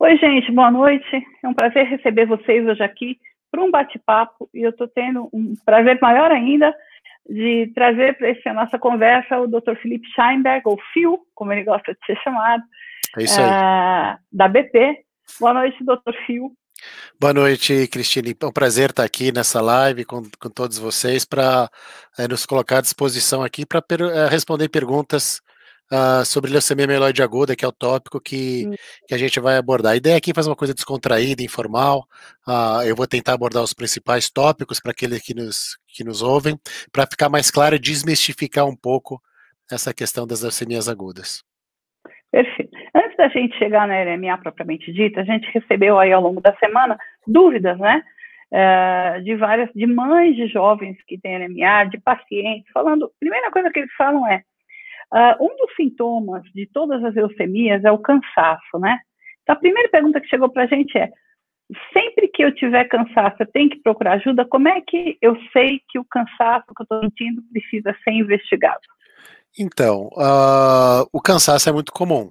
Oi, gente, boa noite. É um prazer receber vocês hoje aqui para um bate-papo e eu estou tendo um prazer maior ainda de trazer para essa nossa conversa o Dr. Felipe Scheinberg, ou Phil, como ele gosta de ser chamado, é isso aí. Ah, da BP. Boa noite, Dr. Phil. Boa noite, Cristine. É um prazer estar aqui nessa live com, com todos vocês para é, eh, nos colocar à disposição aqui para per eh, responder perguntas uh, sobre leucemia mieloide aguda, que é o tópico que, hum. que a gente vai abordar. A ideia aqui é fazer uma coisa descontraída, informal. Uh, eu vou tentar abordar os principais tópicos para aqueles que nos, que nos ouvem, para ficar mais claro e desmistificar um pouco essa questão das leucemias agudas. Perfeito. Antes da gente chegar na LMA propriamente dita, a gente recebeu aí ao longo da semana dúvidas, né? Uh, de várias, de mães de jovens que têm LMA, de pacientes, falando, a primeira coisa que eles falam é, Uh, um dos sintomas de todas as leucemias é o cansaço, né? Então, a primeira pergunta que chegou para a gente é: sempre que eu tiver cansaço, eu tenho que procurar ajuda? Como é que eu sei que o cansaço que eu estou sentindo precisa ser investigado? Então, uh, o cansaço é muito comum.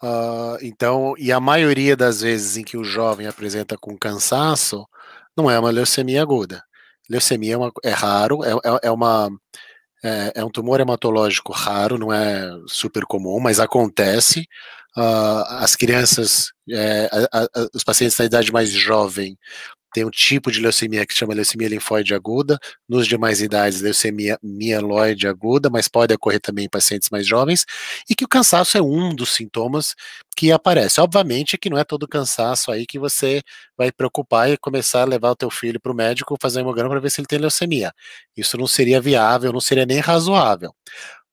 Uh, então, e a maioria das vezes em que o jovem apresenta com cansaço, não é uma leucemia aguda. Leucemia é, uma, é raro, é, é, é uma, é, é, um tumor hematológico raro, não é super comum, mas acontece. Uh, as crianças, é, a, a, os pacientes da idade mais jovem tem um tipo de leucemia que se chama leucemia linfóide aguda, nos demais idades, leucemia mieloide aguda, mas pode ocorrer também em pacientes mais jovens, e que o cansaço é um dos sintomas que aparece. Obviamente que não é todo cansaço aí que você vai preocupar e começar a levar o teu filho para o médico fazer hemograma para ver se ele tem leucemia. Isso não seria viável, não seria nem razoável.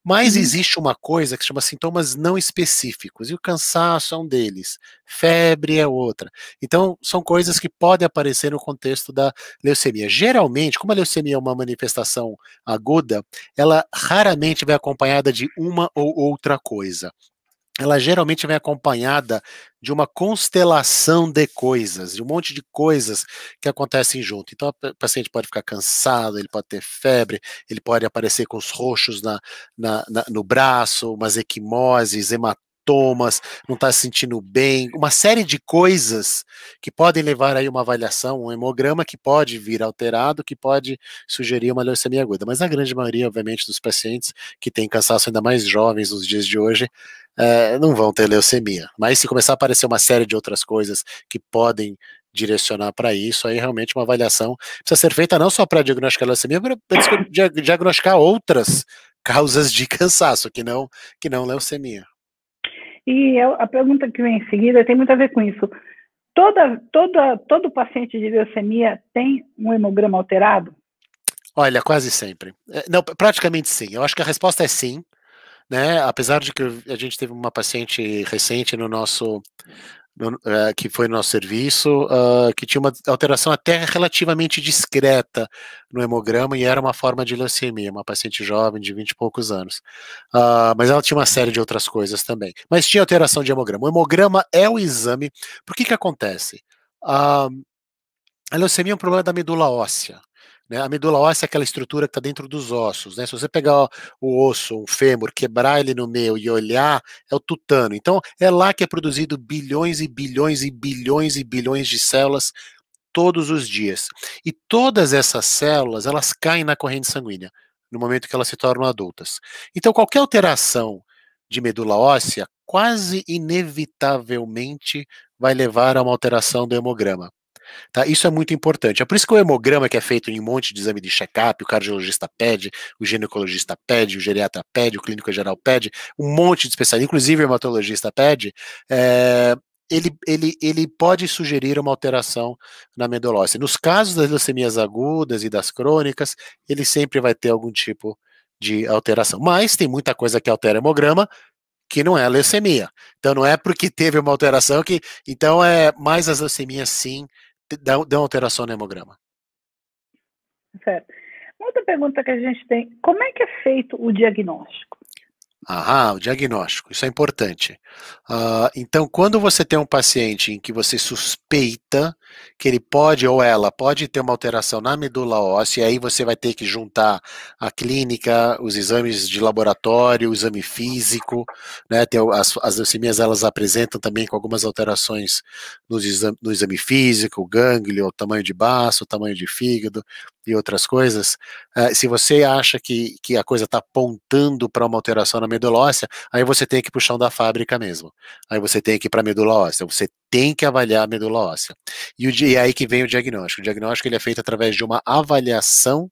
Mas uhum. existe uma coisa que se chama sintomas não específicos, e o cansaço é um deles, febre é outra. Então, são coisas que podem aparecer no contexto da leucemia. Geralmente, como a leucemia é uma manifestação aguda, ela raramente vai acompanhada de uma ou outra coisa ela geralmente vem acompanhada de uma constelação de coisas, de um monte de coisas que acontecem junto. Então, o paciente pode ficar cansado, ele pode ter febre, ele pode aparecer com os roxos na, na, na no braço, umas equimoses, hematomas, não está se sentindo bem, uma série de coisas que podem levar aí uma avaliação, um hemograma que pode vir alterado, que pode sugerir uma leucemia aguda. Mas a grande maioria, obviamente, dos pacientes que têm cansaço, ainda mais jovens nos dias de hoje, é, não vão ter leucemia. Mas se começar a aparecer uma série de outras coisas que podem direcionar para isso, aí realmente uma avaliação precisa ser feita não só para diagnosticar leucemia, mas para diagnosticar outras causas de cansaço, que não, que não leucemia. E a pergunta que vem em seguida tem muito a ver com isso. Toda, toda, todo paciente de leucemia tem um hemograma alterado? Olha, quase sempre. É, não, praticamente sim. Eu acho que a resposta é sim né? Apesar de que a gente teve uma paciente recente no nosso no, uh, que foi no nosso serviço, uh, que tinha uma alteração até relativamente discreta no hemograma e era uma forma de leucemia, uma paciente jovem de 20 e poucos anos. Uh, mas ela tinha uma série de outras coisas também. Mas tinha alteração de hemograma. O hemograma é o exame. Por que que acontece? Ah, a leucemia é um problema da medula óssea. Né? A medula óssea é aquela estrutura que está dentro dos ossos. Né? Se você pegar o osso, o fêmur, quebrar ele no meio e olhar, é o tutano. Então, é lá que é produzido bilhões e bilhões e bilhões e bilhões de células todos os dias. E todas essas células, elas caem na corrente sanguínea no momento que elas se tornam adultas. Então, qualquer alteração de medula óssea quase inevitavelmente vai levar a uma alteração do hemograma. Tá? Isso é muito importante. É por isso que o hemograma, que é feito em um monte de exame de check-up, o cardiologista pede, o ginecologista pede, o geriatra pede, o clínico geral pede, um monte de especialistas, inclusive o hematologista pede, é, ele, ele, ele pode sugerir uma alteração na amendolose. Nos casos das leucemias agudas e das crônicas, ele sempre vai ter algum tipo de alteração. Mas tem muita coisa que altera o hemograma, que não é leucemia. Então não é porque teve uma alteração que. Então é mais as leucemias sim deu, uma alteração no hemograma. Certo. Outra pergunta que a gente tem: como é que é feito o diagnóstico? Ah, o diagnóstico, isso é importante. Uh, então, quando você tem um paciente em que você suspeita que ele pode ou ela pode ter uma alteração na medula óssea, e aí você vai ter que juntar a clínica, os exames de laboratório, o exame físico, né? Tem, as, as leucemias elas apresentam também com algumas alterações no exame, no exame físico, gânglio, tamanho de baço, tamanho de fígado e outras coisas. Uh, se você acha que, que a coisa está apontando para uma alteração na medula óssea, aí você tem que ir o da fábrica mesmo. Aí você tem que ir para a medula óssea, você tem que avaliar a medula óssea. E e, o, e é aí que vem o diagnóstico. O diagnóstico ele é feito através de uma avaliação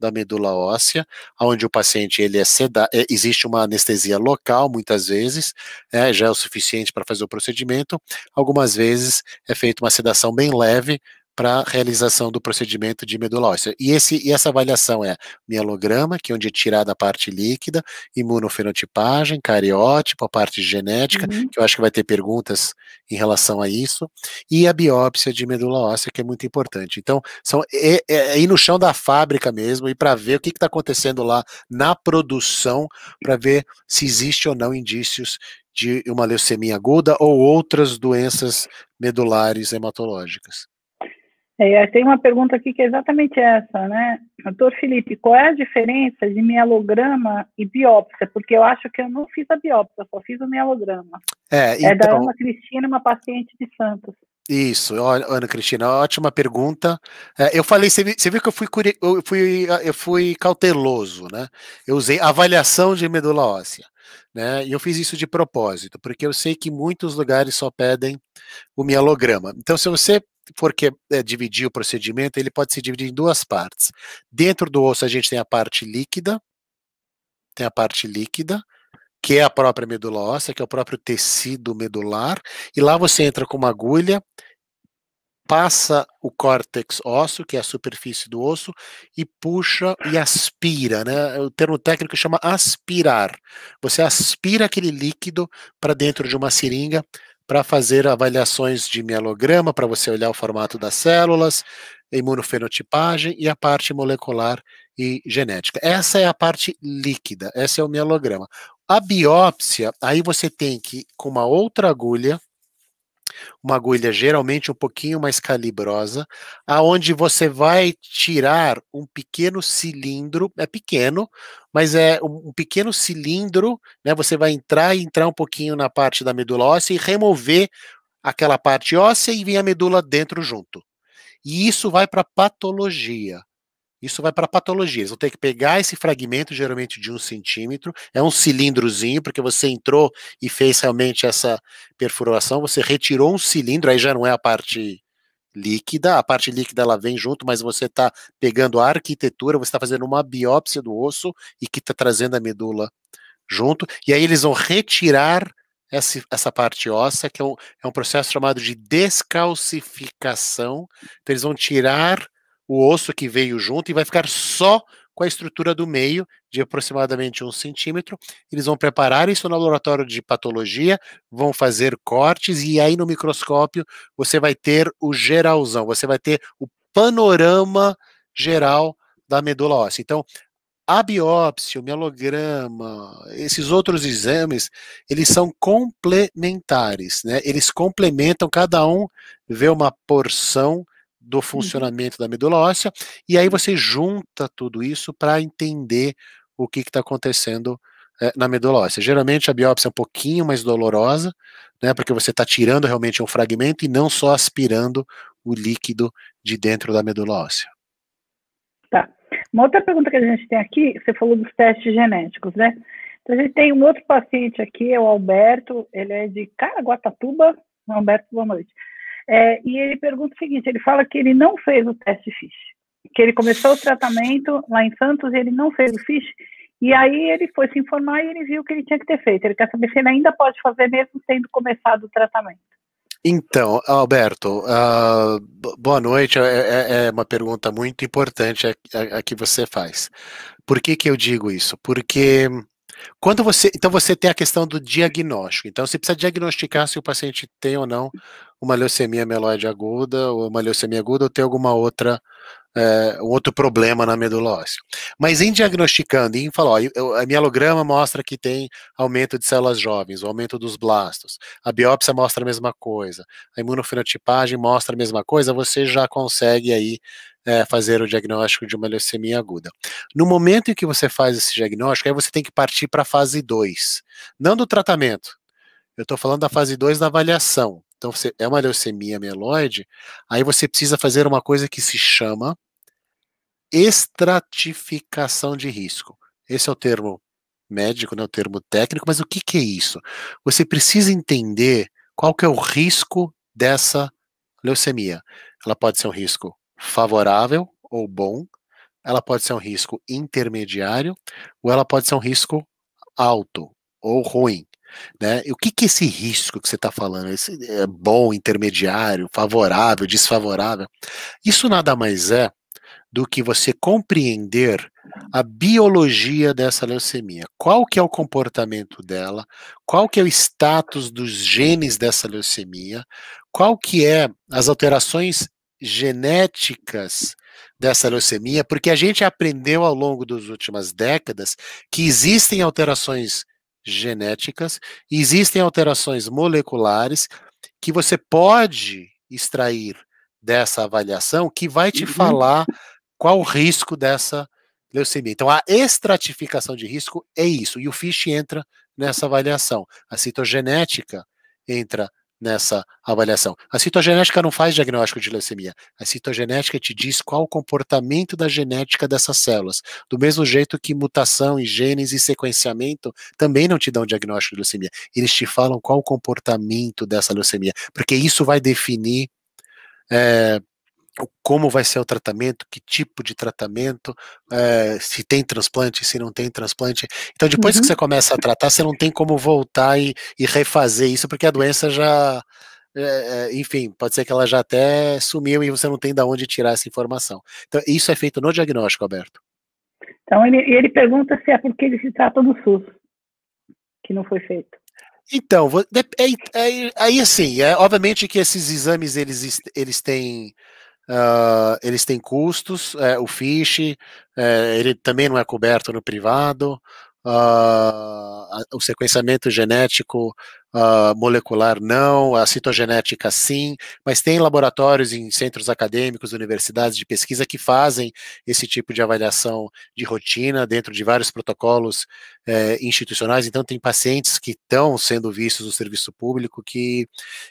da medula óssea, onde o paciente ele é sedado, é, existe uma anestesia local, muitas vezes, né, já é o suficiente para fazer o procedimento. Algumas vezes é feita uma sedação bem leve, para realização do procedimento de medula óssea. E, esse, e essa avaliação é mielograma, que é onde é tirada a parte líquida, imunofenotipagem, cariótipo, a parte genética, uhum. que eu acho que vai ter perguntas em relação a isso, e a biópsia de medula óssea, que é muito importante. Então, são é, é, é ir no chão da fábrica mesmo e para ver o que está acontecendo lá na produção, para ver se existe ou não indícios de uma leucemia aguda ou outras doenças medulares hematológicas. É, tem uma pergunta aqui que é exatamente essa, né? Doutor Felipe, qual é a diferença de mielograma e biópsia? Porque eu acho que eu não fiz a biópsia, só fiz o mielograma. É, então... é da então- Ana Cristina, uma paciente de Santos. Isso, Ana Cristina, ótima pergunta. É, eu falei, você viu, você viu que eu fui, eu fui, eu fui cauteloso, né? Eu usei avaliação de medula óssea. Né? E eu fiz isso de propósito, porque eu sei que muitos lugares só pedem o mielograma. Então, se você for que, é, dividir o procedimento, ele pode se dividir em duas partes. Dentro do osso a gente tem a parte líquida, tem a parte líquida, que é a própria medula óssea, que é o próprio tecido medular, e lá você entra com uma agulha, passa o córtex ósseo, que é a superfície do osso, e puxa e aspira, né? O termo técnico chama aspirar. Você aspira aquele líquido para dentro de uma seringa para fazer avaliações de mielograma, para você olhar o formato das células, imunofenotipagem e a parte molecular e genética. Essa é a parte líquida, essa é o mielograma. A biópsia, aí você tem que, com uma outra agulha, uma agulha geralmente um pouquinho mais calibrosa, aonde você vai tirar um pequeno cilindro, é pequeno, mas é um pequeno cilindro, né? Você vai entrar e entrar um pouquinho na parte da medula óssea e remover aquela parte óssea e vem a medula dentro junto. E isso vai para patologia. Isso vai para patologias. Vão ter que pegar esse fragmento, geralmente de um centímetro, é um cilindrozinho, porque você entrou e fez realmente essa perfuração, você retirou um cilindro, aí já não é a parte líquida, a parte líquida ela vem junto, mas você está pegando a arquitetura, você está fazendo uma biópsia do osso e que está trazendo a medula junto, e aí eles vão retirar essa, essa parte óssea, que é um, é um processo chamado de descalcificação, então eles vão tirar o osso que veio junto e vai ficar só com a estrutura do meio, de aproximadamente um centímetro. Eles vão preparar isso no laboratório de patologia, vão fazer cortes e aí no microscópio você vai ter o geralzão, você vai ter o panorama geral da medula óssea. Então, a biópsia, o mielograma, esses outros exames, eles são complementares, né? Eles complementam, cada um vê uma porção do hum. funcionamento da medula óssea, e aí você junta tudo isso para entender o que está acontecendo é, na medula óssea. Geralmente a biópsia é um pouquinho mais dolorosa, né, porque você está tirando realmente um fragmento e não só aspirando o líquido de dentro da medula óssea. Tá. Uma outra pergunta que a gente tem aqui, você falou dos testes genéticos, né? Então a gente tem um outro paciente aqui, é o Alberto, ele é de Caraguatatuba, Alberto, boa noite. É, e ele pergunta o seguinte: ele fala que ele não fez o teste FISH, que ele começou o tratamento lá em Santos e ele não fez o FISH. E aí ele foi se informar e ele viu que ele tinha que ter feito. Ele quer saber se ele ainda pode fazer mesmo tendo começado o tratamento. Então, Alberto, uh, boa noite. É, é, é, uma pergunta muito importante a, a, a, que você faz. Por que, que eu digo isso? Porque quando você. Então, você tem a questão do diagnóstico. Então, você precisa diagnosticar se o paciente tem ou não uma leucemia mieloide aguda, ou uma leucemia aguda, ou tem alguma outra é, um outro problema na medula óssea. Mas em diagnosticando, em falar, ó, a mielograma mostra que tem aumento de células jovens, o aumento dos blastos, a biópsia mostra a mesma coisa, a imunofenotipagem mostra a mesma coisa, você já consegue aí é, fazer o diagnóstico de uma leucemia aguda. No momento em que você faz esse diagnóstico, aí você tem que partir para a fase 2, não do tratamento. Eu estou falando da fase 2 da avaliação, então você é uma leucemia mieloide, aí você precisa fazer uma coisa que se chama estratificação de risco. Esse é o termo médico, não é o termo técnico, mas o que, que é isso? Você precisa entender qual que é o risco dessa leucemia. Ela pode ser um risco favorável ou bom, ela pode ser um risco intermediário, ou ela pode ser um risco alto ou ruim. Né? E o que, que é esse risco que você está falando? Esse é bom, intermediário, favorável, desfavorável? Isso nada mais é do que você compreender a biologia dessa leucemia. Qual que é o comportamento dela? Qual que é o status dos genes dessa leucemia? Qual que é as alterações genéticas dessa leucemia? Porque a gente aprendeu ao longo das últimas décadas que existem alterações genéticas, existem alterações moleculares que você pode extrair dessa avaliação que vai te uhum. falar qual o risco dessa leucemia. Então, a estratificação de risco é isso, e o FISH entra nessa avaliação. A citogenética entra nessa avaliação. A citogenética não faz diagnóstico de leucemia. A citogenética te diz qual o comportamento da genética dessas células. Do mesmo jeito que mutação e genes e sequenciamento também não te dão diagnóstico de leucemia. Eles te falam qual o comportamento dessa leucemia, porque isso vai definir é, como vai ser o tratamento, que tipo de tratamento, é, se tem transplante, se não tem transplante. Então, depois uhum. que você começa a tratar, você não tem como voltar e, e refazer isso, porque a doença já. É, enfim, pode ser que ela já até sumiu e você não tem de onde tirar essa informação. Então, isso é feito no diagnóstico, Alberto. Então, ele, ele pergunta se é porque ele se trata no SUS, que não foi feito. Então, aí é, é, é assim, é, obviamente que esses exames, eles, eles têm Uh, eles têm custos, é, o FISH, é, ele também não é coberto no privado, uh, o sequenciamento genético uh, molecular não, a citogenética sim, mas tem laboratórios em centros acadêmicos, universidades de pesquisa que fazem esse tipo de avaliação de rotina dentro de vários protocolos eh, institucionais. Então, tem pacientes que estão sendo vistos no serviço público que,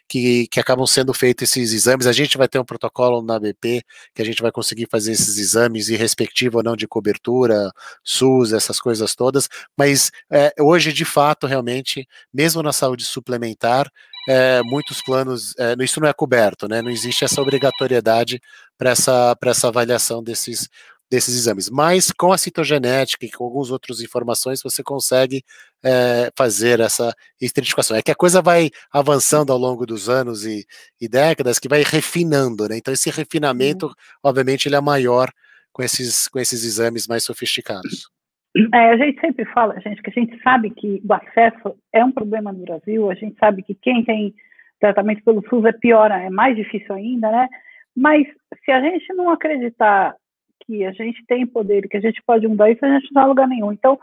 que, que acabam sendo feitos esses exames. A gente vai ter um protocolo na BP que a gente vai conseguir fazer esses exames, irrespectivo ou não de cobertura, SUS, essas coisas todas, mas eh, hoje, de fato, realmente, mesmo na saúde suplementar, é, muitos planos, é, isso não é coberto, né? Não existe essa obrigatoriedade para essa, essa avaliação desses, desses exames. Mas com a citogenética e com algumas outras informações, você consegue é, fazer essa estratificação. É que a coisa vai avançando ao longo dos anos e, e décadas, que vai refinando, né? Então, esse uhum. refinamento, obviamente, ele é maior com esses, com esses exames mais sofisticados. É, a gente sempre fala, gente, que a gente sabe que o acesso é um problema no Brasil, a gente sabe que quem tem tratamento pelo SUS é pior, é mais difícil ainda, né? Mas se a gente não acreditar que a gente tem poder, que a gente pode mudar isso, a gente não dá lugar nenhum. Então,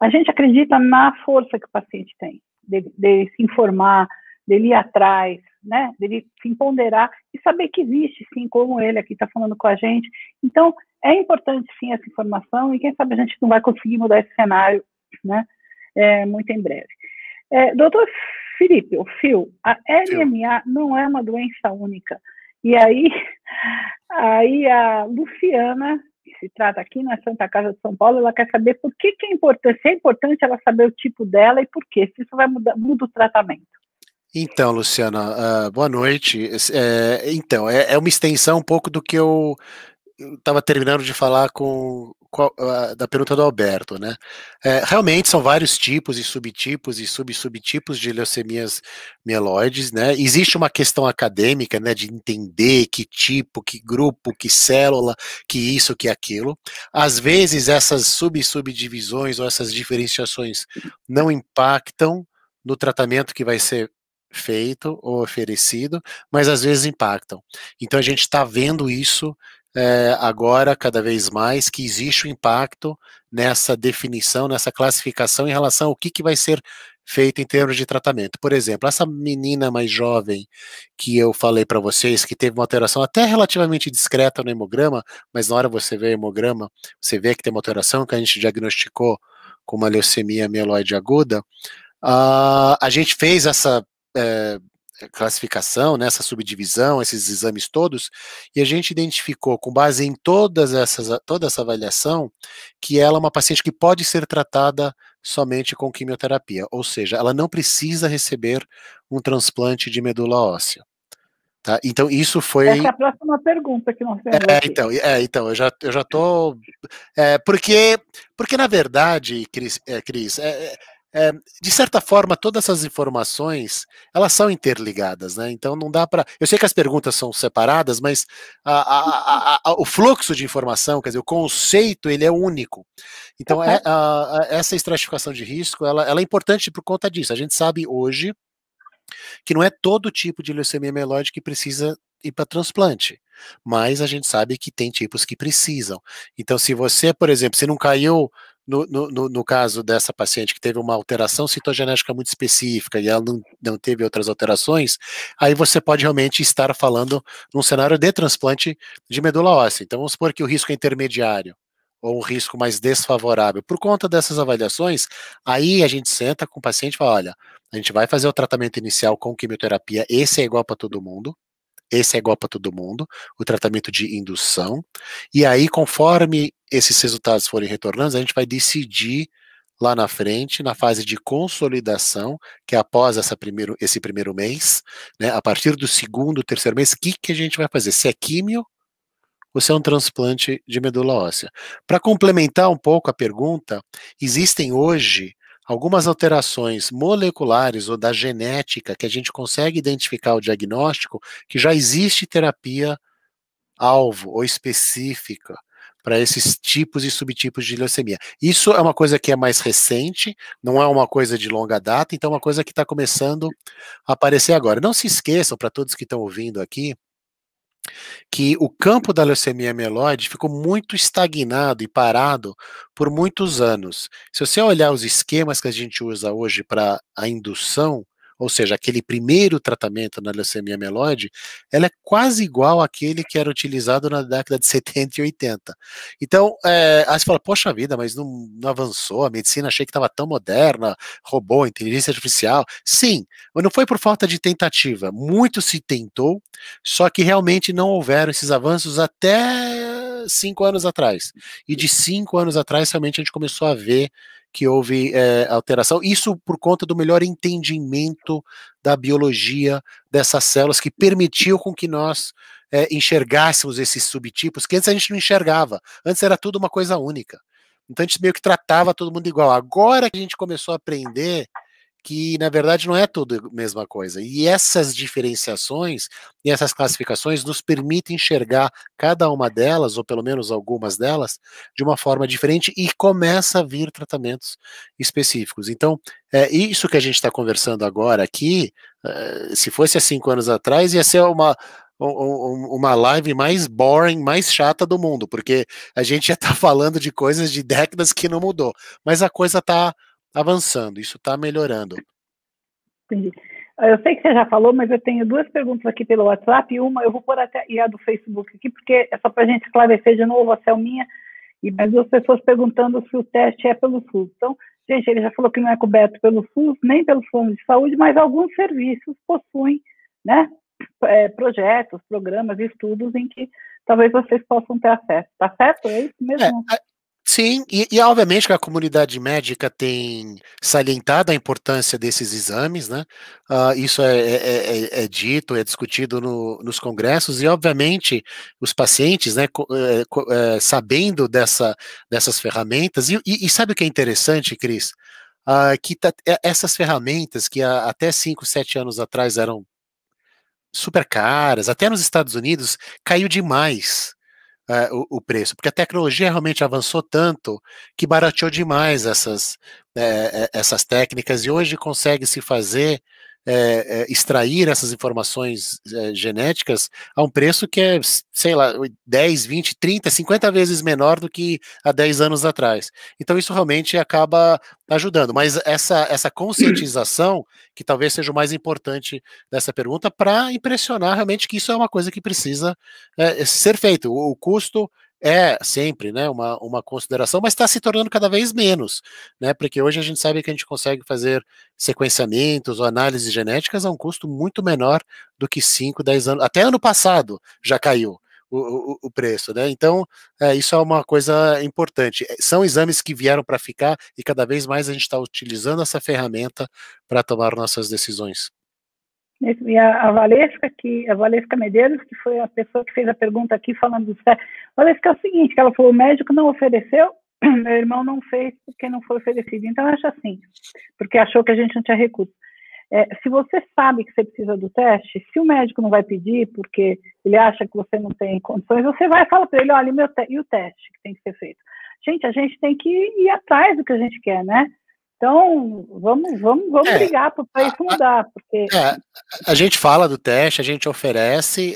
a gente acredita na força que o paciente tem, de, de se informar, dele ir atrás, né? Dele se ponderar e saber que existe, sim, como ele aqui está falando com a gente. Então, é importante, sim, essa informação e quem sabe a gente não vai conseguir mudar esse cenário, né? É, muito em breve. É, doutor Felipe, o Fio, a LMA não é uma doença única. E aí, aí a Luciana, que se trata aqui na Santa Casa de São Paulo, ela quer saber por que, que é importante, se é importante ela saber o tipo dela e por quê, se isso vai mudar, muda o tratamento. Então, Luciana, uh, boa noite. É, então, é, é, uma extensão um pouco do que eu estava terminando de falar com, com a, ah, da pergunta do Alberto, né? É, realmente são vários tipos e subtipos e sub-subtipos de leucemias mieloides, né? Existe uma questão acadêmica, né, de entender que tipo, que grupo, que célula, que isso, que aquilo. Às vezes essas sub-subdivisões ou essas diferenciações não impactam no tratamento que vai ser feito ou oferecido, mas às vezes impactam. Então a gente está vendo isso é, agora cada vez mais que existe um impacto nessa definição, nessa classificação em relação ao que, que vai ser feito em termos de tratamento. Por exemplo, essa menina mais jovem que eu falei para vocês, que teve uma alteração até relativamente discreta no hemograma, mas na hora você vê o hemograma, você vê que tem uma alteração que a gente diagnosticou com uma leucemia mieloide aguda. Uh, a gente fez essa é, classificação, né, essa subdivisão, esses exames todos, e a gente identificou, com base em todas essas, toda essa avaliação, que ela é uma paciente que pode ser tratada somente com quimioterapia, ou seja, ela não precisa receber um transplante de medula óssea. Tá? Então, isso foi. Essa é a próxima pergunta que nós temos. É, então, é, então, eu já, eu já tô. É, porque, porque, na verdade, Cris, é, Cris é, é é, de certa forma, todas essas informações elas são interligadas, né? Então não dá para. Eu sei que as perguntas são separadas, mas a, a, a, o fluxo de informação, quer dizer, o conceito ele é único. Então é, uhum. essa estratificação de risco ela, ela é importante por conta disso. A gente sabe hoje que não é todo tipo de leucemia mieloide que precisa ir para transplante, mas a gente sabe que tem tipos que precisam. Então, se você, por exemplo, se não caiu no, no, no, caso dessa paciente que teve uma alteração citogenética muito específica e ela não, não teve outras alterações, aí você pode realmente estar falando num cenário de transplante de medula óssea. Então vamos supor que o risco é intermediário ou um risco mais desfavorável. Por conta dessas avaliações, aí a gente senta com o paciente e fala, olha, a gente vai fazer o tratamento inicial com quimioterapia, esse é igual para todo mundo, esse é igual para todo mundo, o tratamento de indução. E aí, conforme esses resultados forem retornando, a gente vai decidir lá na frente, na fase de consolidação, que é após essa primeiro, esse primeiro mês, né, a partir do segundo, terceiro mês, o que, que a gente vai fazer? Se é químio ou se é um transplante de medula óssea. Para complementar um pouco a pergunta, existem hoje algumas alterações moleculares ou da genética que a gente consegue identificar o diagnóstico, que já existe terapia alvo ou específica para esses tipos e subtipos de leucemia. Isso é uma coisa que é mais recente, não é uma coisa de longa data, então é uma coisa que está começando a aparecer agora. Não se esqueçam, para todos que estão ouvindo aqui, que o campo da leucemia mieloide ficou muito estagnado e parado por muitos anos. Se você olhar os esquemas que a gente usa hoje para a indução ou seja, aquele primeiro tratamento na leucemia mieloide, ela é quase igual àquele que era utilizado na década de 70 e 80. Então, é, aí você fala, poxa vida, mas não, não avançou, a medicina achei que estava tão moderna, robô, inteligência artificial. Sim, mas não foi por falta de tentativa, muito se tentou, só que realmente não houveram esses avanços até cinco anos atrás. E de cinco anos atrás, realmente a gente começou a ver que houve é, alteração. Isso por conta do melhor entendimento da biologia dessas células, que permitiu com que nós é, enxergássemos esses subtipos, que antes a gente não enxergava. Antes era tudo uma coisa única. Então a gente meio que tratava todo mundo igual. Agora que a gente começou a aprender que na verdade não é tudo a mesma coisa. E essas diferenciações e essas classificações nos permitem enxergar cada uma delas, ou pelo menos algumas delas, de uma forma diferente e começa a vir tratamentos específicos. Então, é isso que a gente está conversando agora aqui, eh, se fosse há cinco anos atrás, ia ser uma, uma live mais boring, mais chata do mundo, porque a gente já está falando de coisas de décadas que não mudou, mas a coisa está avançando, isso está melhorando. Entendi. Eu sei que você já falou, mas eu tenho duas perguntas aqui pelo WhatsApp. E uma eu vou pôr até e a do Facebook aqui, porque é só para a gente esclarecer de novo, a Selminha e mais duas pessoas perguntando se o teste é pelo SUS. Então, gente, ele já falou que não é coberto pelo SUS, nem pelo Fundo de saúde, mas alguns serviços possuem né, é, projetos, programas, estudos em que talvez vocês possam ter acesso. Tá certo? É isso mesmo? É, é Sim, e, e, obviamente que a comunidade médica tem salientado a importância desses exames, né? Uh, isso é, é, é, é, dito, é discutido no, nos congressos, e obviamente os pacientes, né, sabendo dessa, dessas ferramentas, e, e, e, sabe o que é interessante, Cris? Uh, que tá, essas ferramentas que há, até 5, 7 anos atrás eram super caras, até nos Estados Unidos, caiu demais é, o, o, preço, porque a tecnologia realmente avançou tanto que barateou demais essas, né, é, é, essas técnicas e hoje consegue se fazer é, é, extrair essas informações é, genéticas a um preço que é, sei lá, 10, 20, 30, 50 vezes menor do que há 10 anos atrás. Então isso realmente acaba ajudando. Mas essa, essa conscientização, que talvez seja o mais importante dessa pergunta, para impressionar realmente que isso é uma coisa que precisa é, ser feito. O, o custo é sempre né, uma, uma consideração, mas está se tornando cada vez menos, né? Porque hoje a gente sabe que a gente consegue fazer sequenciamentos ou análises genéticas a um custo muito menor do que 5, 10 anos. Até ano passado já caiu. O, o, o preço, né? Então, é, isso é uma coisa importante. É, são exames que vieram para ficar e cada vez mais a gente está utilizando essa ferramenta para tomar nossas decisões. E a, a Valesca, que, a Valesca Medeiros, que foi a pessoa que fez a pergunta aqui falando do sexo. Valesca, é o seguinte, que ela falou, o médico não ofereceu, meu irmão não fez porque não foi oferecido. Então, eu acho assim, porque achou que a gente não tinha recurso. É, se você sabe que você precisa do teste, se o médico não vai pedir porque ele acha que você não tem condições, você vai e fala para ele, olha, e o teste que tem que ser feito? Gente, a gente tem que ir atrás do que a gente quer, né? Então, vamos, vamos, vamos é, brigar para isso mudar. Porque... É, a gente fala do teste, a gente oferece,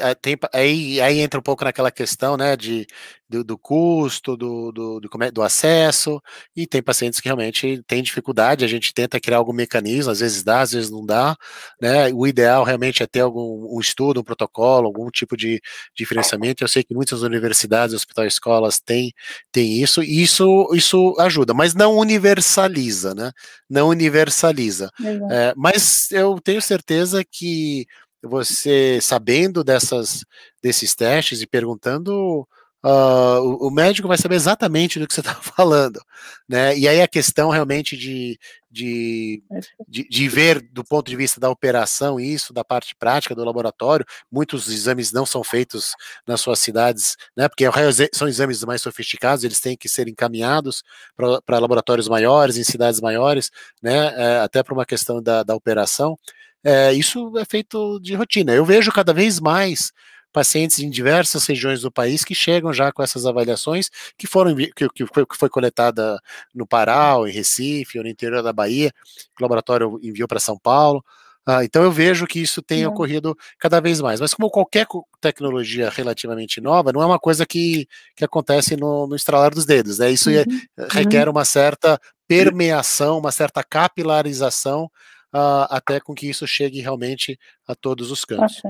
aí, aí entra um pouco naquela questão né, de, do, do custo, do, do, do, acesso, e tem pacientes que realmente têm dificuldade, a gente tenta criar algum mecanismo, às vezes dá, às vezes não dá, né? O ideal realmente é ter algum um estudo, um protocolo, algum tipo de diferenciamento. Eu sei que muitas universidades, hospitais, escolas têm, têm isso, e isso, isso ajuda, mas não universaliza, né? Não universaliza. É, mas eu tenho certeza que você sabendo dessas desses testes e perguntando uh, o, o, médico vai saber exatamente do que você está falando, né? E aí a questão realmente de, de, de, de, ver do ponto de vista da operação isso, da parte prática do laboratório, muitos exames não são feitos nas suas cidades, né? Porque são exames mais sofisticados, eles têm que ser encaminhados para laboratórios maiores, em cidades maiores, né? É, até para uma questão da, da operação. É, isso é feito de rotina. Eu vejo cada vez mais pacientes em diversas regiões do país que chegam já com essas avaliações que foram que, que, foi, que foi coletada no Pará, em Recife, ou no interior da Bahia, que o laboratório enviou para São Paulo. Ah, então eu vejo que isso tem é. ocorrido cada vez mais. Mas como qualquer tecnologia relativamente nova, não é uma coisa que, que acontece no, no estralar dos dedos, né? Isso é, uhum, eh, uhum. requer uma certa permeação, uma certa capilarização ah, até com que isso chegue realmente a todos os cantos.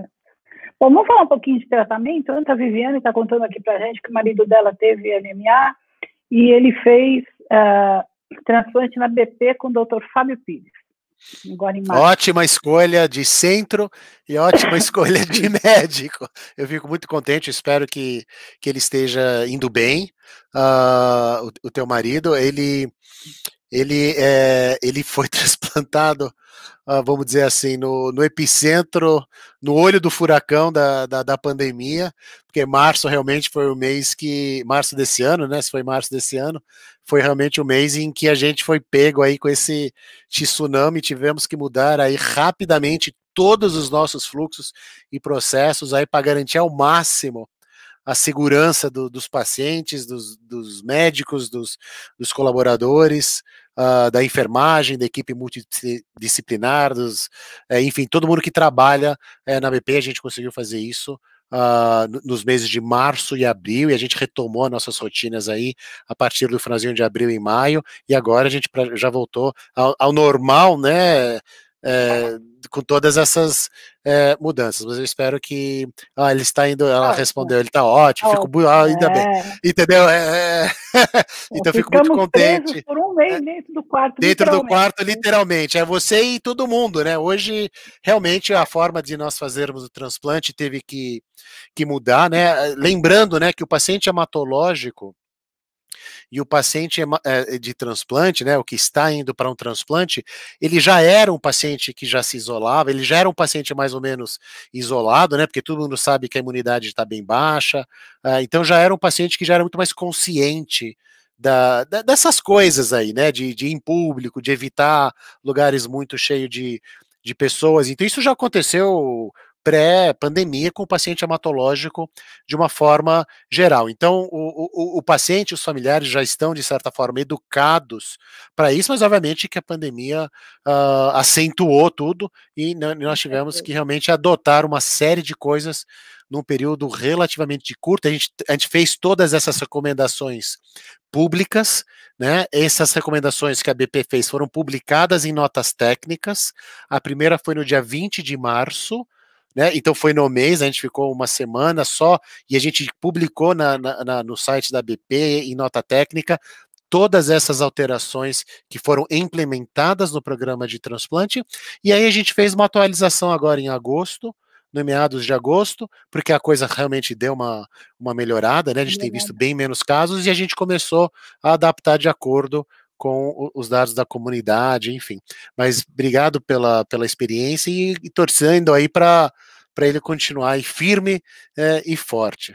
Bom, vamos falar um pouquinho de tratamento. A Viviane está contando aqui para a gente que o marido dela teve LMA e ele fez uh, transplante na BP com o Dr. Fábio Pires. Ótima escolha de centro e ótima escolha de médico. Eu fico muito contente, espero que, que ele esteja indo bem. Uh, o, o, teu marido, ele ele, é, ele foi transplantado, ah, vamos dizer assim, no, no epicentro, no olho do furacão da, da, da, pandemia, porque março realmente foi o mês que, março desse ano, né, se foi março desse ano, foi realmente o mês em que a gente foi pego aí com esse tsunami, tivemos que mudar aí rapidamente todos os nossos fluxos e processos aí para garantir ao máximo a segurança do, dos pacientes, dos, dos médicos, dos, dos colaboradores, uh, da enfermagem, da equipe multidisciplinar, dos, eh, enfim, todo mundo que trabalha eh, na BP, a gente conseguiu fazer isso. Uh, nos meses de março e abril, e a gente retomou nossas rotinas aí a partir do finalzinho de abril e maio, e agora a gente pra, já voltou ao, ao normal, né? é, com todas essas é, mudanças. Mas eu espero que. Ah, ele está indo. Ela respondeu, ele está ótimo, ótimo, fico ah, ainda é. bem. Entendeu? É, é, é. então fico muito contente. Por um mês dentro do quarto. Dentro do quarto, literalmente. É você e todo mundo, né? Hoje, realmente, a forma de nós fazermos o transplante teve que, que mudar, né? Lembrando né, que o paciente hematológico e o paciente eh, eh, de transplante, né, o que está indo para um transplante, ele já era um paciente que já se isolava, ele já era um paciente mais ou menos isolado, né, porque todo mundo sabe que a imunidade está bem baixa, ah, então já era um paciente que já era muito mais consciente da, dessas coisas aí, né, de, de ir em público, de evitar lugares muito cheios de, de pessoas. Então isso já aconteceu pré-pandemia com o paciente hematológico de uma forma geral. Então, o, o, o paciente e os familiares já estão, de certa forma, educados para isso, mas obviamente que a pandemia uh, acentuou tudo e nós tivemos que realmente adotar uma série de coisas num período relativamente curto. A gente, a gente fez todas essas recomendações públicas, né? Essas recomendações que a BP fez foram publicadas em notas técnicas. A primeira foi no dia 20 de março, né? Então foi no mês, a gente ficou uma semana só e a gente publicou na, na, na, no site da BP em nota técnica todas essas alterações que foram implementadas no programa de transplante. E aí a gente fez uma atualização agora em agosto, no meados de agosto, porque a coisa realmente deu uma, uma melhorada, né? A gente tem visto bem menos casos e a gente começou a adaptar de acordo com os dados da comunidade, enfim. Mas obrigado pela, pela experiência e, e torcendo aí para ele continuar firme é, e forte.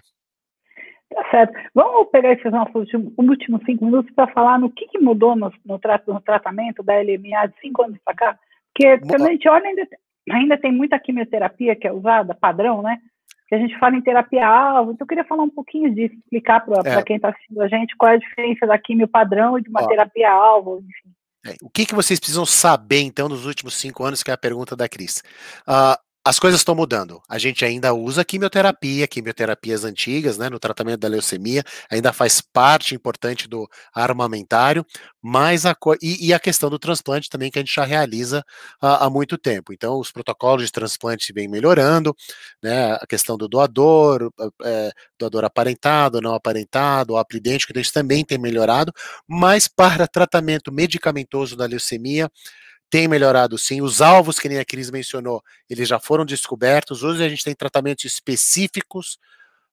Tá certo. Vamos pegar esses nossos últimos, últimos cinco minutos para falar no que, que mudou no, no, tra no, tratamento da LMA de cinco anos para cá. Porque quando a gente olha, ainda, ainda tem muita quimioterapia que é usada, padrão, né? que a gente fala em terapia-alvo, então eu queria falar um pouquinho disso, explicar para é. quem está assistindo a gente qual é a diferença da quimio padrão e de uma terapia-alvo, enfim. É, o que, que vocês precisam saber, então, nos últimos cinco anos, que é a pergunta da Cris? Uh, as coisas estão mudando. A gente ainda usa quimioterapia, quimioterapias antigas, né, no tratamento da leucemia, ainda faz parte importante do armamentário, mas a e, e, a questão do transplante também que a gente já realiza há, há muito tempo. Então, os protocolos de transplante vêm melhorando, né, a questão do doador, é, doador aparentado, não aparentado, o apridente, então, isso a gente também tem melhorado, mas para tratamento medicamentoso da leucemia, tem melhorado sim. Os alvos, que nem a Cris mencionou, eles já foram descobertos. Hoje a gente tem tratamentos específicos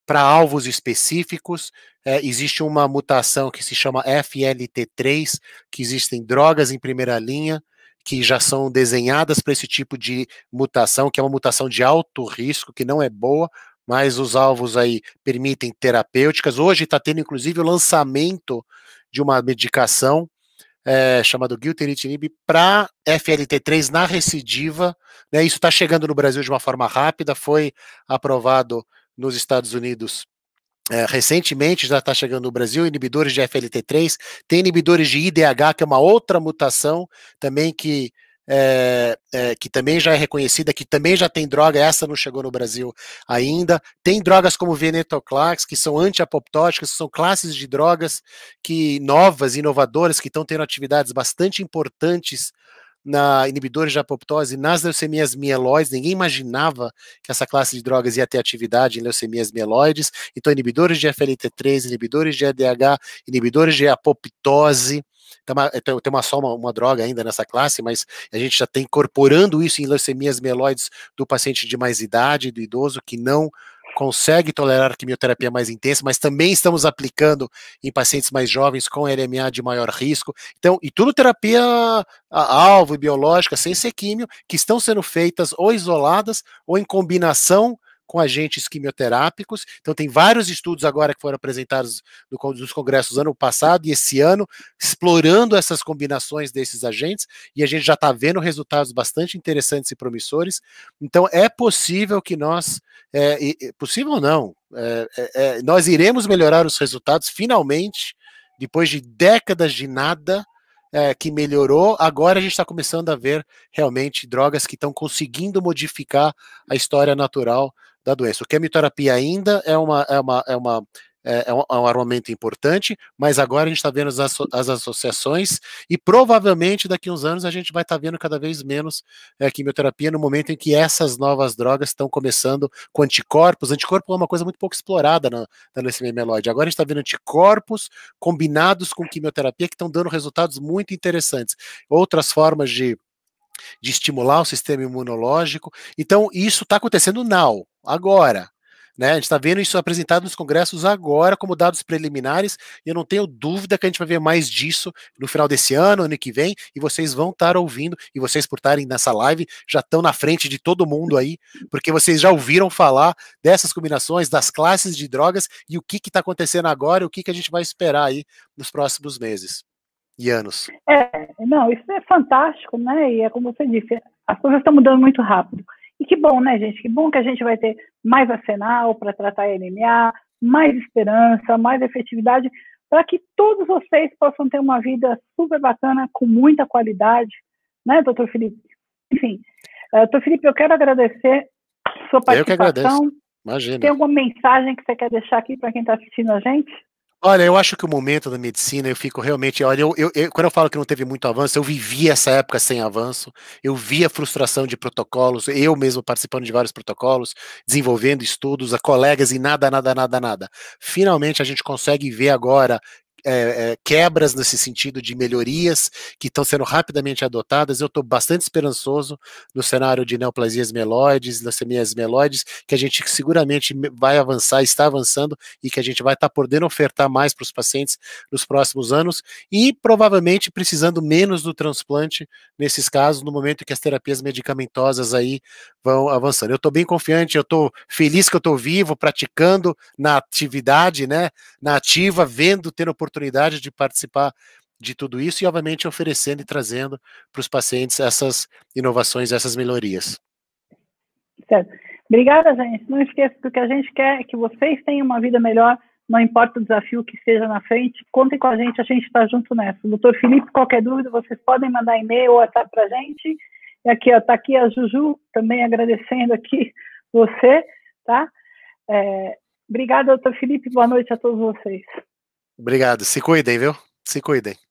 para alvos específicos. É, existe uma mutação que se chama FLT3, que existem drogas em primeira linha que já são desenhadas para esse tipo de mutação, que é uma mutação de alto risco, que não é boa, mas os alvos aí permitem terapêuticas. Hoje está tendo, inclusive, o lançamento de uma medicação é, chamado Guilteritinib para FLT3 na recidiva. Né? Isso está chegando no Brasil de uma forma rápida, foi aprovado nos Estados Unidos é, recentemente já está chegando no Brasil inibidores de FLT3, tem inibidores de IDH, que é uma outra mutação também que é, é, que também já é reconhecida, que também já tem droga, essa não chegou no Brasil ainda. Tem drogas como venetoclax, que são antiapoptóticas, que são classes de drogas que novas, inovadoras, que estão tendo atividades bastante importantes na inibidores de apoptose nas leucemias mieloides. Ninguém imaginava que essa classe de drogas ia ter atividade em leucemias mieloides. Então, inibidores de FLT3, inibidores de ADH, inibidores de apoptose, eh, tem uma, só uma, uma, droga ainda nessa classe, mas a gente já está incorporando isso em leucemias mieloides do paciente de mais idade, do idoso, que não consegue tolerar quimioterapia mais intensa, mas também estamos aplicando em pacientes mais jovens com LMA de maior risco. Então, e tudo terapia alvo e biológica, sem ser químio, que estão sendo feitas ou isoladas ou em combinação com agentes quimioterápicos. Então, tem vários estudos agora que foram apresentados nos congressos ano passado e esse ano, explorando essas combinações desses agentes, e a gente já está vendo resultados bastante interessantes e promissores. Então, é possível que nós, é, é, possível ou não, é, é, é, nós iremos melhorar os resultados finalmente, depois de décadas de nada. É, que melhorou, agora a gente está começando a ver realmente drogas que estão conseguindo modificar a história natural da doença. O quimioterapia ainda é uma, é uma, é uma é, é, é um, armamento importante, mas agora a gente está vendo as, asso as, associações e provavelmente daqui a uns anos a gente vai estar tá vendo cada vez menos é, quimioterapia no momento em que essas novas drogas estão começando com anticorpos. Anticorpo é uma coisa muito pouco explorada na, na leucemia mieloide. Agora a gente está vendo anticorpos combinados com quimioterapia que estão dando resultados muito interessantes. Outras formas de de estimular o sistema imunológico. Então, isso está acontecendo now agora. Né? A gente está vendo isso apresentado nos congressos agora como dados preliminares, e eu não tenho dúvida que a gente vai ver mais disso no final desse ano, ano que vem, e vocês vão estar ouvindo, e vocês por estarem nessa live já estão na frente de todo mundo aí, porque vocês já ouviram falar dessas combinações, das classes de drogas e o que está acontecendo agora e o que, que a gente vai esperar aí nos próximos meses e anos. É, não, isso é fantástico, né? E é como você disse, as coisas estão mudando muito rápido. E que bom, né, gente? Que bom que a gente vai ter mais arsenal para tratar a NMA, mais esperança, mais efetividade, para que todos vocês possam ter uma vida super bacana, com muita qualidade, né, doutor Felipe? Enfim, uh, doutor Felipe, eu quero agradecer sua participação. Eu que agradeço. Imagina. Tem alguma mensagem que você quer deixar aqui para quem está assistindo a gente? Olha, eu acho que o momento da medicina, eu fico realmente. Olha, eu, eu, eu, quando eu falo que não teve muito avanço, eu vivi essa época sem avanço, eu vi a frustração de protocolos, eu mesmo participando de vários protocolos, desenvolvendo estudos, a colegas e nada, nada, nada, nada. Finalmente a gente consegue ver agora é, é, quebras nesse sentido de melhorias que estão sendo rapidamente adotadas. Eu estou bastante esperançoso no cenário de neoplasias melóides, leucemias melóides, que a gente seguramente vai avançar, está avançando e que a gente vai estar tá podendo ofertar mais para os pacientes nos próximos anos e provavelmente precisando menos do transplante nesses casos, no momento que as terapias medicamentosas aí vão avançando. Eu estou bem confiante, eu estou feliz que eu estou vivo, praticando na atividade, né, na ativa, vendo, tendo oportunidade oportunidade de participar de tudo isso e, obviamente, oferecendo e trazendo para os pacientes essas inovações, essas melhorias. Certo. Obrigada, gente. Não esqueça que o que a gente quer é que vocês tenham uma vida melhor, não importa o desafio que seja na frente, contem com a gente, a gente está junto nessa. Doutor Felipe, qualquer dúvida, vocês podem mandar e-mail ou WhatsApp para a gente. E aqui, está aqui a Juju, também agradecendo aqui você, tá? É, obrigada, doutor Felipe, boa noite a todos vocês. Obrigado. Se cuidem, viu? Se cuidem.